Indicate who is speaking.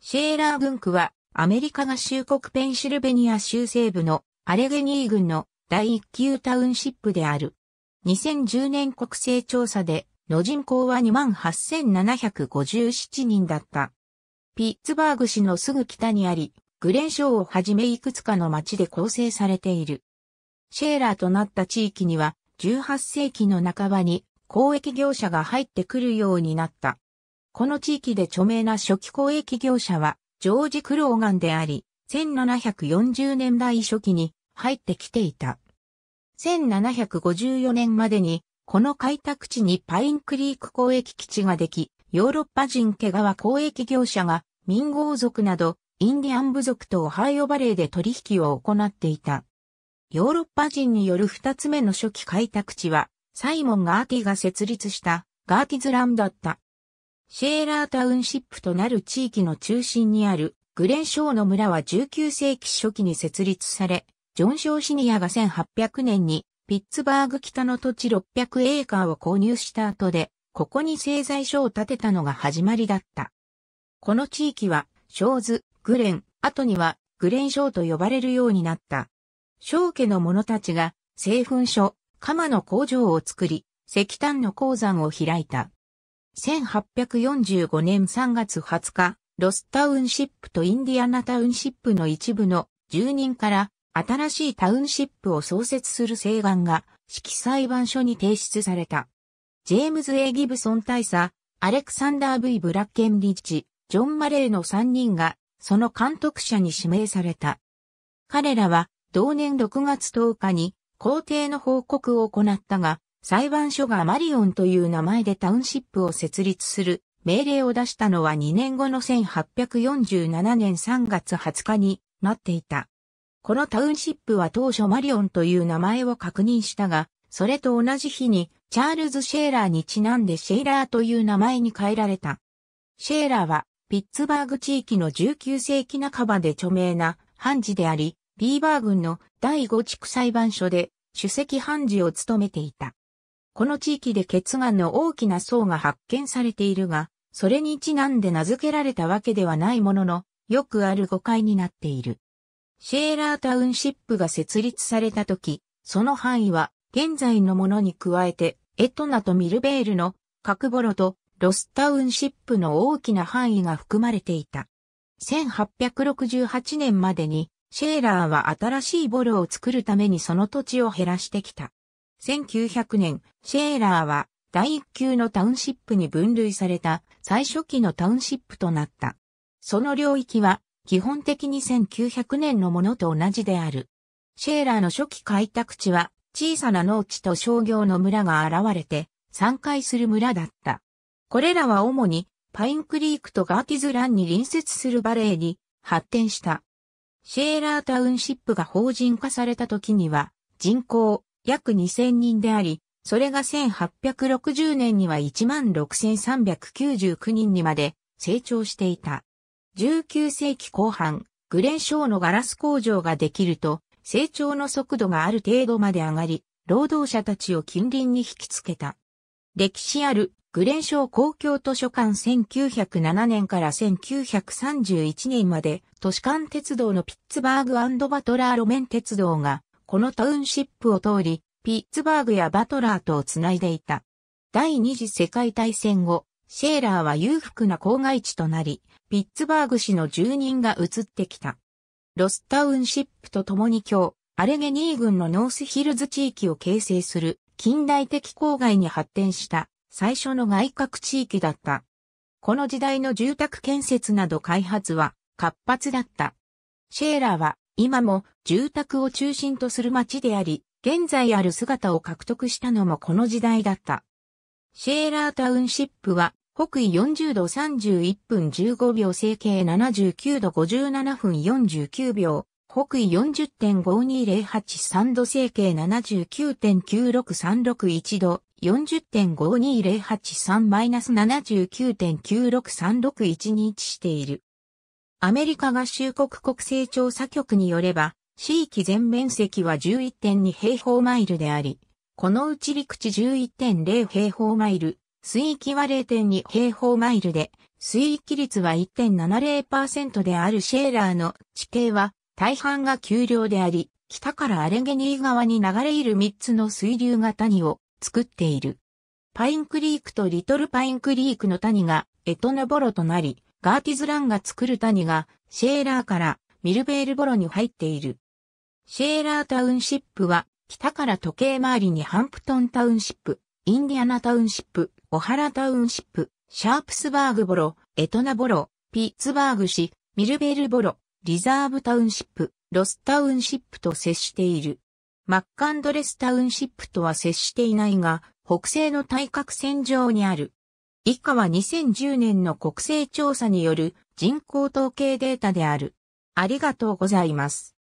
Speaker 1: シェーラー軍区は、アメリカ合衆国ペンシルベニア州西部のアレゲニー郡の第一級タウンシップである。2010年国勢調査で、の人口は28,757人だった。ピッツバーグ市のすぐ北にあり、グレンショーをはじめいくつかの町で構成されている。シェーラーとなった地域には、18世紀の半ばに公益業者が入ってくるようになった。この地域で著名な初期公益業者は、ジョージ・クローガンであり、1740年代初期に入ってきていた。1754年までに、この開拓地にパインクリーク公益基地ができ、ヨーロッパ人毛川公益業者が民豪族などインディアン部族とオハイオバレーで取引を行っていた。ヨーロッパ人による二つ目の初期開拓地は、サイモン・ガーティが設立したガーティズランだった。シェーラータウンシップとなる地域の中心にあるグレンショーの村は19世紀初期に設立され、ジョン・ショーシニアが1800年にピッツバーグ北の土地600エーカーを購入した後で、ここに製材所を建てたのが始まりだった。この地域は、ショーズ、グレン、後にはグレンショーと呼ばれるようになった。ショー家の者たちが製粉所、鎌の工場を作り、石炭の鉱山を開いた。1845年3月20日、ロスタウンシップとインディアナタウンシップの一部の住人から新しいタウンシップを創設する請願が式裁判所に提出された。ジェームズ・ A・ ギブソン大佐、アレクサンダー・ V・ ブラッケンリッチ、ジョン・マレーの3人がその監督者に指名された。彼らは同年6月10日に皇帝の報告を行ったが、裁判所がマリオンという名前でタウンシップを設立する命令を出したのは2年後の1847年3月20日になっていた。このタウンシップは当初マリオンという名前を確認したが、それと同じ日にチャールズ・シェーラーにちなんでシェーラーという名前に変えられた。シェーラーはピッツバーグ地域の19世紀半ばで著名な判事であり、ビーバー軍の第5地区裁判所で首席判事を務めていた。この地域で血岩の大きな層が発見されているが、それにちなんで名付けられたわけではないものの、よくある誤解になっている。シェーラータウンシップが設立された時、その範囲は現在のものに加えて、エトナとミルベールの角ボロとロスタウンシップの大きな範囲が含まれていた。1868年までにシェーラーは新しいボロを作るためにその土地を減らしてきた。1900年、シェーラーは第一級のタウンシップに分類された最初期のタウンシップとなった。その領域は基本的に1900年のものと同じである。シェーラーの初期開拓地は小さな農地と商業の村が現れて散開する村だった。これらは主にパインクリークとガーティズランに隣接するバレーに発展した。シェーラータウンシップが法人化された時には人口約2000人であり、それが1860年には16,399人にまで成長していた。19世紀後半、グレンショーのガラス工場ができると、成長の速度がある程度まで上がり、労働者たちを近隣に引きつけた。歴史あるグレンショー公共図書館1907年から1931年まで都市間鉄道のピッツバーグバトラー路面鉄道がこのタウンシップを通り、ピッツバーグやバトラーとをつないでいた。第二次世界大戦後、シェーラーは裕福な郊外地となり、ピッツバーグ市の住人が移ってきた。ロスタウンシップと共に今日、アレゲニー郡のノースヒルズ地域を形成する近代的郊外に発展した最初の外郭地域だった。この時代の住宅建設など開発は活発だった。シェーラーは今も住宅を中心とする街であり、現在ある姿を獲得したのもこの時代だった。シェーラータウンシップは、北緯40度31分15秒、整形79度57分49秒、北緯40.52083度整形79.96361度、40.52083-79.96361に位置している。アメリカ合衆国国勢調査局によれば、地域全面積は11.2平方マイルであり、このうち陸地11.0平方マイル、水域は0.2平方マイルで、水域率は1.70%であるシェーラーの地形は大半が丘陵であり、北からアレゲニー川に流れ入る3つの水流が谷を作っている。パインクリークとリトルパインクリークの谷がエトナボロとなり、ガーティズランが作る谷がシェーラーからミルベールボロに入っている。シェーラータウンシップは北から時計回りにハンプトンタウンシップ、インディアナタウンシップ、オハラタウンシップ、シャープスバーグボロ、エトナボロ、ピッツバーグ市、ミルベールボロ、リザーブタウンシップ、ロスタウンシップと接している。マッカンドレスタウンシップとは接していないが、北西の対角線上にある。以下は2010年の国勢調査による人口統計データである。ありがとうございます。